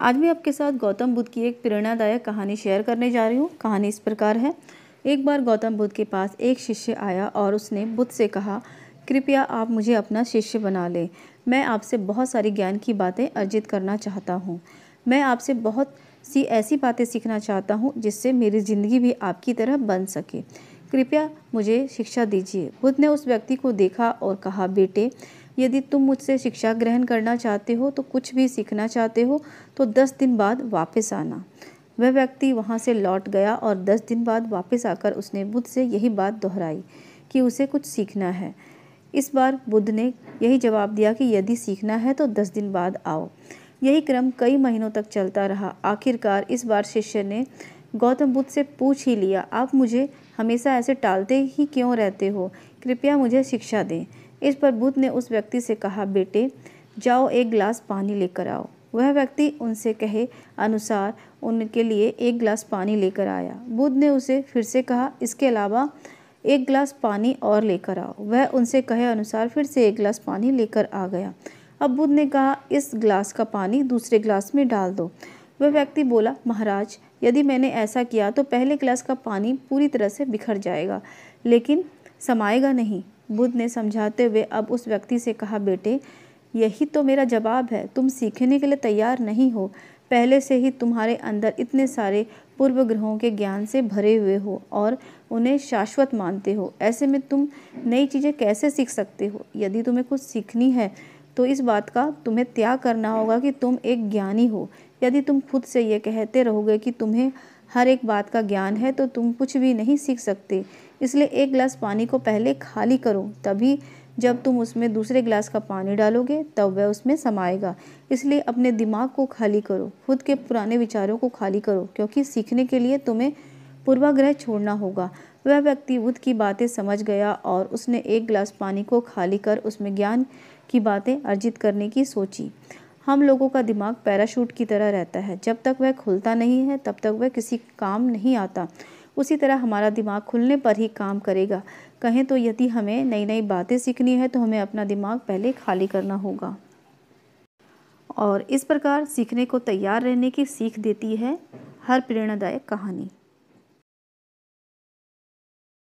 आज मैं आपके साथ गौतम बुद्ध की एक प्रेरणादायक कहानी शेयर करने जा रही हूँ कहानी इस प्रकार है एक बार गौतम बुद्ध के पास एक शिष्य आया और उसने बुद्ध से कहा कृपया आप मुझे अपना शिष्य बना लें मैं आपसे बहुत सारी ज्ञान की बातें अर्जित करना चाहता हूँ मैं आपसे बहुत सी ऐसी बातें सीखना चाहता हूँ जिससे मेरी ज़िंदगी भी आपकी तरह बन सके कृपया मुझे शिक्षा दीजिए बुद्ध ने उस व्यक्ति को देखा और कहा बेटे यदि तुम मुझसे शिक्षा ग्रहण करना चाहते हो तो कुछ भी सीखना चाहते हो तो दस दिन बाद वापस आना वह व्यक्ति वहाँ से लौट गया और दस दिन बाद वापस आकर उसने बुद्ध से यही बात दोहराई कि उसे कुछ सीखना है इस बार बुद्ध ने यही जवाब दिया कि यदि सीखना है तो दस दिन बाद आओ यही क्रम कई महीनों तक चलता रहा आखिरकार इस बार शिष्य ने गौतम बुद्ध से पूछ ही लिया आप मुझे हमेशा ऐसे टालते ही क्यों रहते हो कृपया मुझे शिक्षा दें इस पर बुद्ध ने उस व्यक्ति से कहा बेटे जाओ एक गिलास पानी लेकर आओ वह व्यक्ति उनसे कहे अनुसार उनके लिए एक गिलास पानी लेकर आया बुद्ध ने उसे फिर से कहा इसके अलावा एक गिलास पानी और लेकर आओ वह उनसे कहे अनुसार फिर से एक गिलास पानी लेकर आ गया अब बुद्ध ने कहा इस गिलास का पानी दूसरे गिलास में डाल दो वह व्यक्ति बोला महाराज यदि मैंने ऐसा किया तो पहले गिलास का पानी पूरी तरह से बिखर जाएगा लेकिन समाएगा नहीं बुद्ध ने समझाते हुए अब उस व्यक्ति से कहा बेटे यही तो मेरा जवाब है तुम सीखने के लिए तैयार नहीं हो पहले से ही तुम्हारे अंदर इतने सारे पूर्व ग्रहों के ज्ञान से भरे हुए हो और उन्हें शाश्वत मानते हो ऐसे में तुम नई चीज़ें कैसे सीख सकते हो यदि तुम्हें कुछ सीखनी है तो इस बात का तुम्हें त्याग करना होगा कि तुम एक ज्ञानी हो यदि तुम खुद से ये कहते रहोगे कि तुम्हें हर एक बात का ज्ञान है तो तुम कुछ भी नहीं सीख सकते इसलिए एक गिलास पानी को पहले खाली करो तभी जब तुम उसमें दूसरे गिलास का पानी डालोगे तब वह उसमें समाएगा इसलिए अपने दिमाग को खाली करो खुद के पुराने विचारों को खाली करो क्योंकि सीखने के लिए तुम्हें पूर्वाग्रह छोड़ना होगा वह व्यक्ति बुद्ध की बातें समझ गया और उसने एक गिलास पानी को खाली कर उसमें ज्ञान की बातें अर्जित करने की सोची हम लोगों का दिमाग पैराशूट की तरह रहता है जब तक वह खुलता नहीं है तब तक वह किसी काम नहीं आता उसी तरह हमारा दिमाग खुलने पर ही काम करेगा कहें तो यदि हमें नई नई बातें सीखनी है तो हमें अपना दिमाग पहले खाली करना होगा और इस प्रकार सीखने को तैयार रहने की सीख देती है हर प्रेरणादायक कहानी